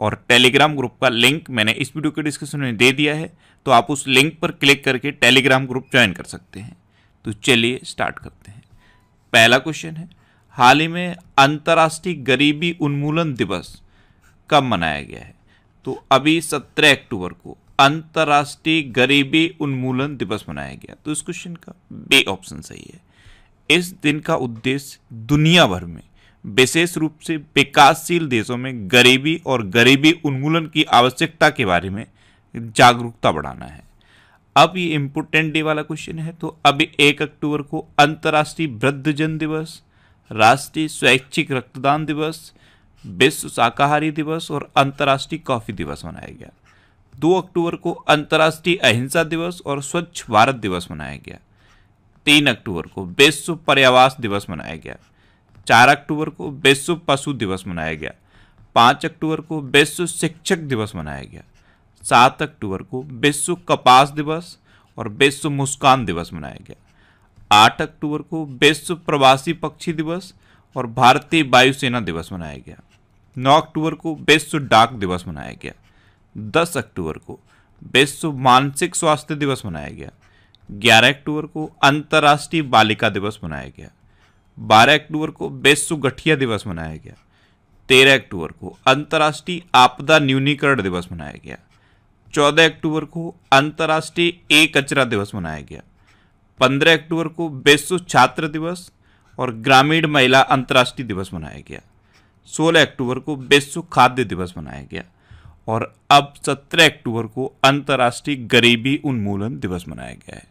और Telegram group का link मैंने इस वीडियो के डिस्क्रिप्शन में दे दिया है तो आप उस लिंक पर क्लिक करके टेलीग्राम ग्रुप ज्वाइन कर सकते हैं तो चलिए स्टार्ट करते हैं पहला क्वेश्चन है हाल ही में अंतर्राष्ट्रीय गरीबी उन्मूलन दिवस कब मनाया गया है तो अभी सत्रह अक्टूबर को अंतर्राष्ट्रीय गरीबी उन्मूलन दिवस मनाया गया तो इस क्वेश्चन का बे ऑप्शन सही है इस दिन का उद्देश्य दुनिया भर में विशेष रूप से विकासशील देशों में गरीबी और गरीबी उन्मूलन की आवश्यकता के बारे में जागरूकता बढ़ाना है अब ये इम्पोर्टेंट डे वाला क्वेश्चन है तो अब एक अक्टूबर को अंतर्राष्ट्रीय वृद्धजन दिवस राष्ट्रीय स्वैच्छिक रक्तदान दिवस विश्व शाकाहारी दिवस और अंतर्राष्ट्रीय कॉफ़ी दिवस मनाया गया दो अक्टूबर को अंतर्राष्ट्रीय अहिंसा दिवस और स्वच्छ भारत दिवस मनाया गया तीन अक्टूबर को विश्व पर्यावास दिवस मनाया गया चार अक्टूबर को विश्व पशु दिवस मनाया गया पाँच अक्टूबर को विश्व शिक्षक दिवस मनाया गया सात अक्टूबर को विश्व कपास दिवस और विश्व मुस्कान दिवस मनाया गया आठ अक्टूबर को विश्व प्रवासी पक्षी दिवस और भारतीय वायुसेना दिवस मनाया गया नौ अक्टूबर को विश्व डाक दिवस मनाया गया दस अक्टूबर को विश्व मानसिक स्वास्थ्य दिवस मनाया गया ग्यारह अक्टूबर को अंतर्राष्ट्रीय बालिका दिवस मनाया गया 12 अक्टूबर को विश्व गठिया दिवस मनाया गया 13 अक्टूबर को अंतर्राष्ट्रीय आपदा न्यूनीकरण दिवस मनाया गया 14 अक्टूबर को अंतर्राष्ट्रीय ए कचरा दिवस मनाया गया 15 अक्टूबर को विश्व छात्र दिवस और ग्रामीण महिला अंतर्राष्ट्रीय दिवस मनाया गया 16 अक्टूबर को विश्व खाद्य दिवस मनाया गया और अब 17 अक्टूबर को अंतर्राष्ट्रीय गरीबी उन्मूलन दिवस मनाया गया है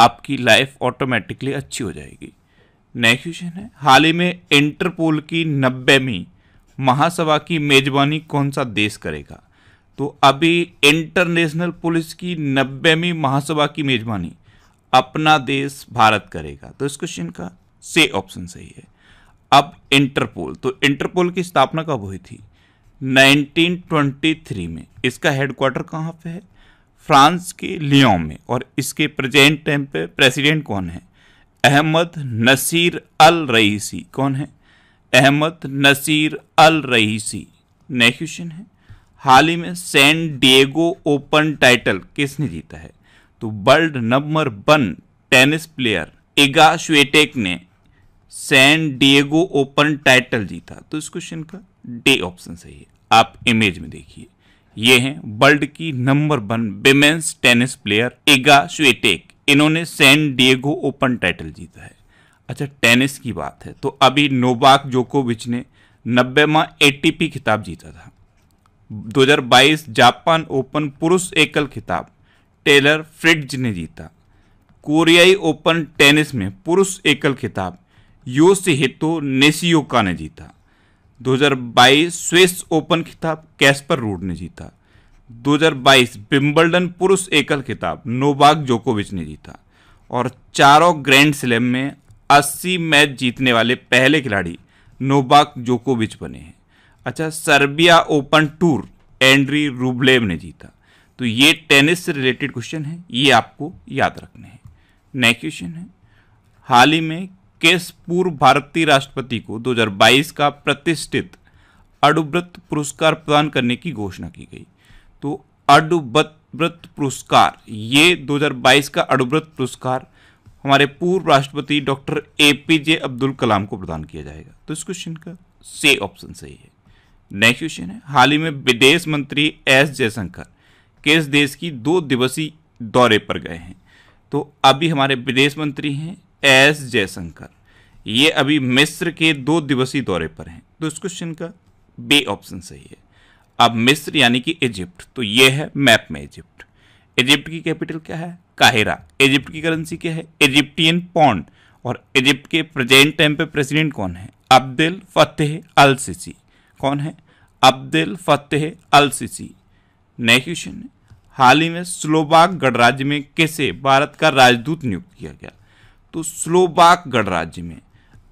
आपकी लाइफ ऑटोमेटिकली अच्छी हो जाएगी नेक्स्ट क्वेश्चन है हाल ही में इंटरपोल की नब्बेवीं महासभा की मेजबानी कौन सा देश करेगा तो अभी इंटरनेशनल पुलिस की नब्बेवीं महासभा की मेजबानी अपना देश भारत करेगा तो इस क्वेश्चन का से ऑप्शन सही है अब इंटरपोल तो इंटरपोल की स्थापना कब हुई थी 1923 में इसका हेडक्वार्टर कहाँ पे है फ्रांस के लियों में और इसके प्रेजेंट टाइम पे प्रेसिडेंट कौन है अहमद नसीर अल रईसी कौन है Ahmed Naser Al Raisi next question है हाल ही में सैन डिएगो ओपन टाइटल किसने जीता है तो world number one tennis player Iga Swiatek ने सैन डिएगो ओपन टाइटल जीता तो इस क्वेश्चन का डे ऑप्शन सही है आप इमेज में देखिए ये हैं वर्ल्ड की number one women's tennis player Iga Swiatek इन्होंने सैन डिएगो ओपन टाइटल जीता है अच्छा टेनिस की बात है तो अभी नोबाक जोकोविच ने नब्बेवा एटीपी खिताब जीता था 2022 जापान ओपन पुरुष एकल खिताब टेलर फ्रिड्ज ने जीता कोरियाई ओपन टेनिस में पुरुष एकल खिताब योशिहितो नेसियोका ने जीता 2022 स्विस ओपन खिताब कैस्पर रूड ने जीता 2022 बिम्बल्डन पुरुष एकल खिताब नोबाग जोकोविच ने जीता और चारों ग्रैंड स्लैम में 80 मैच जीतने वाले पहले खिलाड़ी नोबाग जोकोविच बने हैं अच्छा Serbia Open tour Andrey Rublev ने जीता तो ये टेनिस से रिलेटेड क्वेश्चन है ये आपको याद रखने हैं नेक्स्ट क्वेश्चन है हाल ही में किस पूर्व भारतीय राष्ट्रपति को 2022 का प्रतिष्ठित अडुव्रत पुरस्कार प्रदान करने की घोषणा की गई तो अडुव्रत पुरस्कार ये 2022 का अडुव्रत पुरस्कार हमारे पूर्व राष्ट्रपति doctor A P J Abdul Kalam को प्रदान किया जाएगा तो इस क्वेश्चन का से ऑप्शन सही है नेक्स्ट क्वेश्चन है हाल ही में विदेश मंत्री एस जयशंकर किस देश की दो दिवसीय दौरे पर गए हैं तो अभी हमारे विदेश मंत्री हैं एस जयशंकर ये अभी मिस्र के दो दिवसीय दौरे पर हैं तो इस क्वेश्चन का बे ऑप्शन सही है अब मिस्र यानी कि इजिप्ट तो ये है मैप में इजिप्ट इजिप्ट की कैपिटल क्या है काहिरा इजिप्ट की करेंसी क्या है इजिप्टियन पौंड और इजिप्ट के प्रेजेंट टाइम पे प्रेसिडेंट कौन है अब्दुल फतेह अल सिसी कौन है Abdel Fattah al Sisi next question हाल ही में स्लोबाक गणराज्य में कैसे भारत का राजदूत नियुक्त किया गया तो स्लोबाक गणराज्य में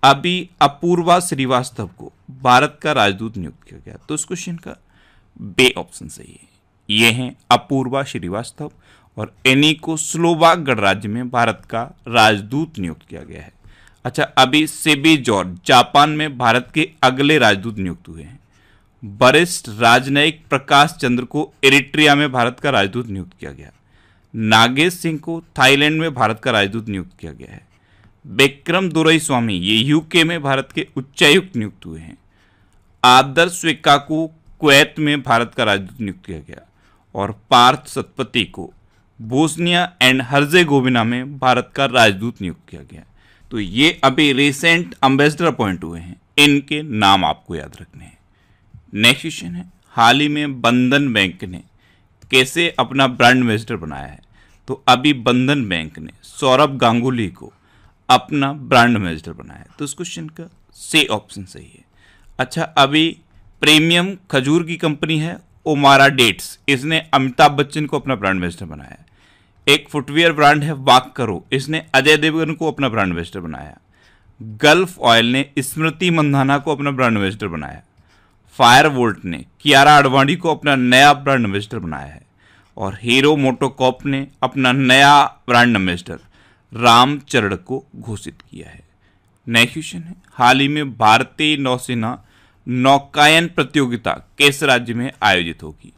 अभी अपूर्वा श्रीवास्तव को भारत का राजदूत नियुक्त किया गया तो इस क्वेश्चन का बे ऑप्शन सही है ये हैं अपूर्वा श्रीवास्तव और एनी को स्लोबाक गणराज्य में भारत का राजदूत नियुक्त किया गया है अच्छा अभी सेबी जॉर्ज जापान में भारत के अगले राजदूत नियुक्त हुए हैं वरिष्ठ राजनयिक प्रकाश चंद्र को एरिट्रिया में भारत का राजदूत नियुक्त किया गया नागेश सिंह को थाईलैंड में भारत का राजदूत नियुक्त किया गया है विक्रम दुरई स्वामी ये यूके में भारत के उच्चायुक्त नियुक्त हुए हैं आदर्श विक्का को कुवैत में भारत का राजदूत नियुक्त किया गया और पार्थ सतपति को बोस्निया एंड हर्जे गोविना में भारत का राजदूत नियुक्त किया गया तो ये अभी रिसेंट अम्बेसडर अपॉइंट हुए हैं इनके नाम आपको याद रखने हैं नेक्स्ट क्वेश्चन है हाल ही में बंधन बैंक ने कैसे अपना ब्रांड एम्बेसडर बनाया है तो अभी बंधन बैंक ने सौरभ गांगुली को अपना ब्रांड एम्बेसडर बनाया तो इस क्वेश्चन का से ऑप्शन सही है अच्छा अभी प्रीमियम खजूर की कंपनी है ओमारा डेट्स इसने अमिताभ बच्चन को अपना ब्रांड एम्बेसडर बनाया एक फुटवेयर ब्रांड है वाक करो इसने अजय देवगन को अपना ब्रांड एम्बेसडर बनाया गल्फ ऑयल ने स्मृति मंधाना को अपना ब्रांड एम्बेसडर बनाया फायर वोल्ट ने कियारा आडवाणी को अपना नया ब्रांड एम्बेसडर बनाया है और हीरो मोटोकॉप ने अपना नया ब्रांड एम्बेसडर रामचरण को घोषित किया है नया क्वेश्चन है हाल ही में भारतीय नौसेना नौकायन प्रतियोगिता किस राज्य में आयोजित होगी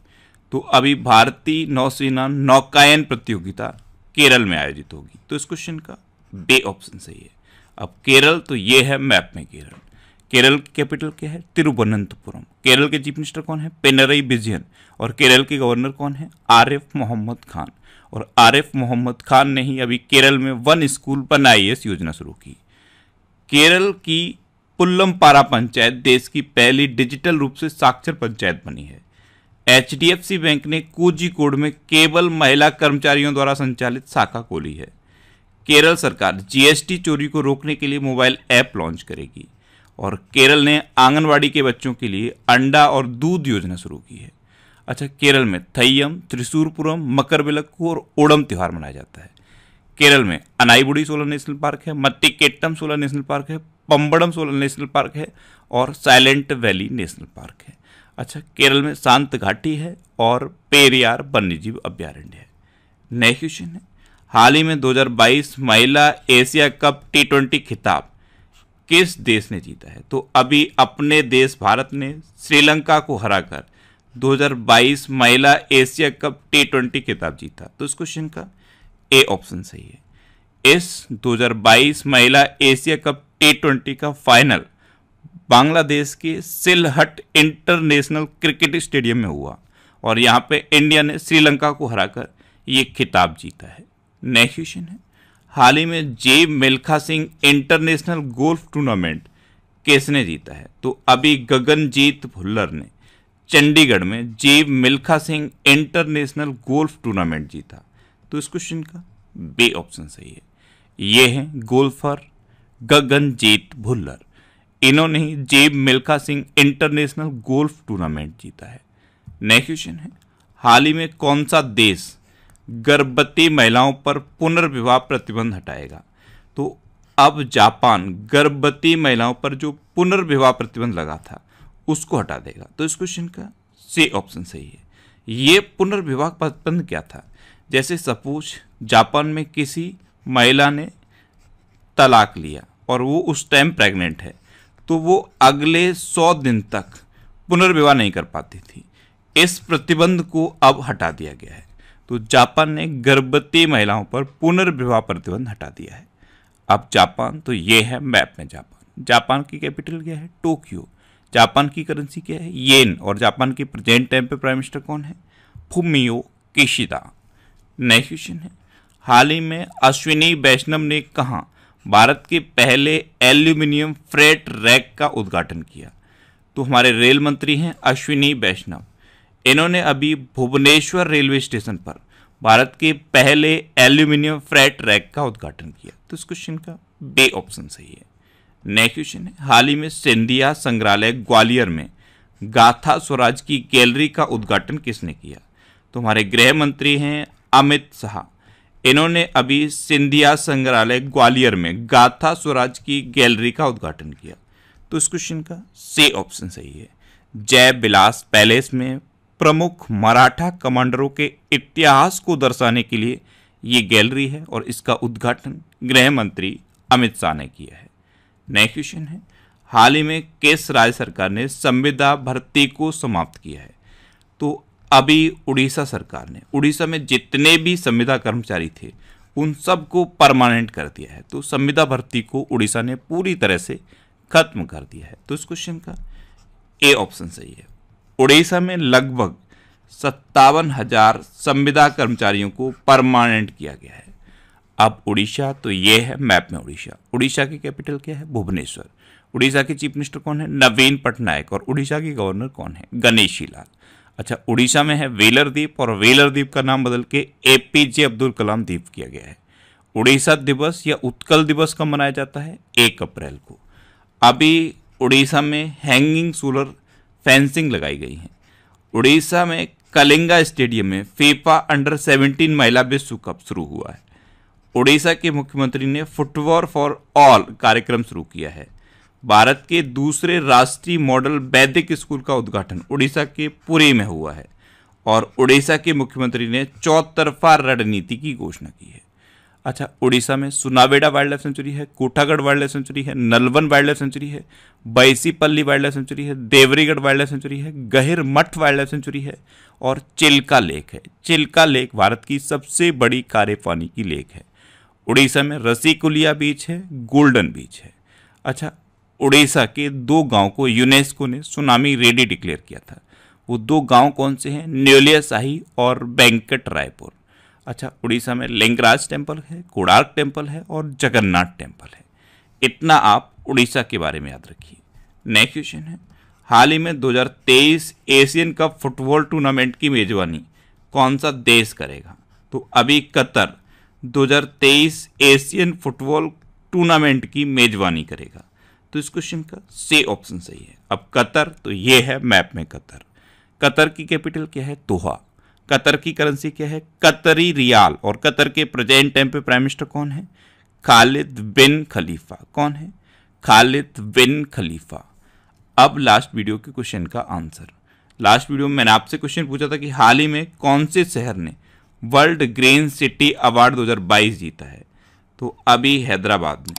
तो अभी भारतीय नौसेना नौकायन प्रतियोगिता केरल में आयोजित होगी तो इस क्वेश्चन का बे ऑप्शन सही है अब केरल तो ये है मैप में केरल केरल की कैपिटल क्या है तिरुवनंतपुरम केरल के चीफ मिनिस्टर कौन है पेनरई बिजियन और केरल के गवर्नर कौन है आरिफ मोहम्मद खान और आरिफ मोहम्मद खान ने ही अभी केरल में वन स्कूल बनाईएस योजना शुरू की केरल की पुल्लमपारा पंचायत देश की पहली डिजिटल रूप से साक्षर पंचायत बनी है एच बैंक ने कोड में केवल महिला कर्मचारियों द्वारा संचालित शाखा खोली है केरल सरकार जीएसटी चोरी को रोकने के लिए मोबाइल ऐप लॉन्च करेगी और केरल ने आंगनवाड़ी के बच्चों के लिए अंडा और दूध योजना शुरू की है अच्छा केरल में थैयम त्रिशूरपुरम मकरविलक्कू और ओडम त्यौहार मनाया जाता है केरल में अनाईबुड़ी सोलर नेशनल पार्क है मत्तिकेट्टम सोलर नेशनल पार्क है पम्बड़म सोलर नेशनल पार्क है और साइलेंट वैली नेशनल पार्क है अच्छा केरल में शांत घाटी है और पेरियार वन्यजीव अभ्यारण्य है नेक्स्ट क्वेश्चन है हाल ही में 2022 महिला एशिया कप टी ट्वेंटी खिताब किस देश ने जीता है तो अभी अपने देश भारत ने श्रीलंका को हराकर 2022 महिला एशिया कप टी ट्वेंटी खिताब जीता तो इस क्वेश्चन का ए ऑप्शन सही है इस 2022 महिला एशिया कप टी ट्वेंटी का फाइनल बांग्लादेश के सिलहट इंटरनेशनल क्रिकेट स्टेडियम में हुआ और यहाँ पे इंडिया ने श्रीलंका को हराकर ये खिताब जीता है नेक्स्ट क्वेश्चन है हाल ही में Jeev Milkha Singh international golf tournament किसने जीता है तो अभी गगनजीत भुल्लर ने चंडीगढ़ में Jeev Milkha Singh international golf tournament जीता तो इस क्वेश्चन का बे ऑप्शन सही है ये हैं गोल्फर गगनजीत भुल्लर इन्होंने ही Jeev Milkha Singh international golf tournament जीता है नेक्स्ट क्वेश्चन है हाल ही में कौन सा देश गर्भवती महिलाओं पर पुनर्विवाह प्रतिबंध हटाएगा तो अब जापान गर्भवती महिलाओं पर जो पुनर्विवाह प्रतिबंध लगा था उसको हटा देगा तो इस क्वेश्चन का से ऑप्शन सही है ये पुनर्विवाह प्रतिबंध क्या था जैसे सपोज जापान में किसी महिला ने तलाक लिया और वो उस टाइम प्रेग्नेंट है तो वो अगले सौ दिन तक पुनर्विवाह नहीं कर पाती थी इस प्रतिबंध को अब हटा दिया गया है तो जापान ने गर्भवती महिलाओं पर पुनर्विवाह प्रतिबंध हटा दिया है अब जापान तो ये है मैप में जापान जापान की कैपिटल क्या है टोक्यो जापान की करेंसी क्या है येन और जापान के प्रेजेंट टाइम पे प्राइम मिनिस्टर कौन है फुमियो किशिदा नेक्स्ट क्वेश्चन है हाल ही में अश्विनी वैष्णव ने कहा भारत के पहले एल्यूमिनियम फ्रेट रैक का उद्घाटन किया तो हमारे रेल मंत्री हैं अश्विनी वैष्णव इन्होंने अभी भुवनेश्वर रेलवे स्टेशन पर भारत के पहले एल्यूमिनियम फ्रेट रैक का उद्घाटन किया तो इस क्वेश्चन का बे ऑप्शन सही है नेक्स्ट क्वेश्चन है हाल ही में सिंधिया संग्रहालय ग्वालियर में गाथा स्वराज की गैलरी का उद्घाटन किसने किया तो हमारे गृह मंत्री हैं अमित शाह इन्होंने अभी सिंधिया संग्रहालय ग्वालियर में गाथा स्वराज की गैलरी का उद्घाटन किया तो इस क्वेश्चन का से ऑप्शन सही है जय बिलास पैलेस में प्रमुख मराठा कमांडरों के इतिहास को दर्शाने के लिए ये गैलरी है और इसका उद्घाटन गृह मंत्री अमित शाह ने किया है नेक्स्ट क्वेश्चन है हाल ही में केस राज्य सरकार ने संविदा भर्ती को समाप्त किया है तो अभी उड़ीसा सरकार ने उड़ीसा में जितने भी संविदा कर्मचारी थे उन सबको परमानेंट कर दिया है तो संविदा भर्ती को उड़ीसा ने पूरी तरह से खत्म कर दिया है तो इस क्वेश्चन का ए ऑप्शन सही है उड़ीसा में लगभग सत्तावन हजार संविदा कर्मचारियों को परमानेंट किया गया है अब उड़ीसा तो ये है मैप में उड़ीसा उड़ीसा की कैपिटल क्या है भुवनेश्वर उड़ीसा के चीफ मिनिस्टर कौन है नवीन पटनायक और उड़ीसा के गवर्नर कौन है गणेशी लाल अच्छा उड़ीसा में है वेलर द्वीप और वेलर द्वीप का नाम बदल के ए पी जे अब्दुल कलाम द्वीप किया गया है उड़ीसा दिवस या उत्कल दिवस कब मनाया जाता है एक अप्रैल को अभी उड़ीसा में हैंगिंग सोलर फेंसिंग लगाई गई है उड़ीसा में कलिंगा स्टेडियम में फीफा अंडर 17 महिला विश्व कप शुरू हुआ है उड़ीसा के मुख्यमंत्री ने फुटबॉल फॉर ऑल कार्यक्रम शुरू किया है भारत के दूसरे राष्ट्रीय मॉडल वैदिक स्कूल का उद्घाटन उड़ीसा के पुरी में हुआ है और उड़ीसा के मुख्यमंत्री ने चौतरफा रणनीति की घोषणा की है अच्छा उड़ीसा में सुनावेडा वाइल्ड लाइफ सेंचुरी है कोठागढ़ वाइल्ड लाइफ सेंचुरी है नलवन वाइल्ड लाइफ सेंचुरी है बैसीपल्ली वाइल्ड लाइफ सेंचुरी है देवरीगढ़ वाइल्ड लाइफ सेंचुरी है गहिर मठ वाइल्ड लाइफ सेंचुरी है और चिल्का लेक है चिल्का लेक भारत की सबसे बड़ी कारे पानी की लेक है उड़ीसा में रसीकुलिया बीच है गोल्डन बीच है अच्छा उड़ीसा के दो गाँव को यूनेस्को ने सुनामी रेडी डिक्लेयर किया था वो दो गाँव कौन से हैं न्योलिया शाही और वेंकट रायपुर अच्छा उड़ीसा में लिंगराज टेम्पल है कोणार्क टेम्पल है और जगन्नाथ टेम्पल है इतना आप उड़ीसा के बारे में याद रखिए नेक्स्ट क्वेश्चन है हाल ही में 2023 एशियन कप फुटबॉल टूर्नामेंट की मेजबानी कौन सा देश करेगा तो अभी कतर 2023 एशियन फुटबॉल टूर्नामेंट की मेजबानी करेगा तो इस क्वेश्चन का से ऑप्शन सही है अब कतर तो ये है मैप में कतर कतर की कैपिटल क्या है दोहा कतर की करेंसी क्या है कतरी रियाल और कतर के प्रेजेंट टाइम पे प्राइम मिनिस्टर कौन है खालिद बिन खलीफा कौन है खालिद बिन खलीफा अब लास्ट वीडियो के क्वेश्चन का आंसर लास्ट वीडियो में मैंने आपसे क्वेश्चन पूछा था कि हाल ही में कौन से शहर ने वर्ल्ड ग्रीन सिटी अवार्ड 2022 जीता है तो अभी हैदराबाद ने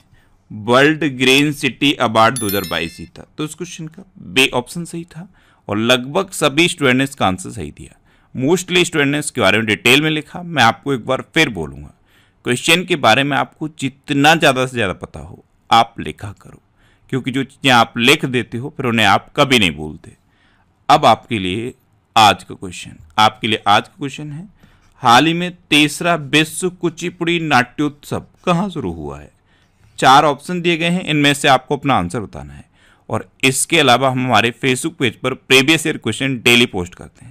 वर्ल्ड ग्रीन सिटी अवार्ड 2022 जीता तो इस क्वेश्चन का बे ऑप्शन सही था और लगभग सभी स्टूडेंट ने इसका आंसर सही दिया मोस्टली स्टूडेंट ने इसके बारे में डिटेल में लिखा मैं आपको एक बार फिर बोलूँगा क्वेश्चन के बारे में आपको जितना ज़्यादा से ज़्यादा पता हो आप लिखा करो क्योंकि जो चीज़ें आप लिख देते हो फिर उन्हें आप कभी नहीं बोलते अब आपके लिए आज का क्वेश्चन आपके लिए आज का क्वेश्चन है हाल ही में तीसरा विश्व कुचिपुड़ी नाट्योत्सव कहाँ शुरू हुआ है चार ऑप्शन दिए गए हैं इनमें से आपको अपना आंसर बताना है और इसके अलावा हम हमारे फेसबुक पेज पर previous year question daily post करते हैं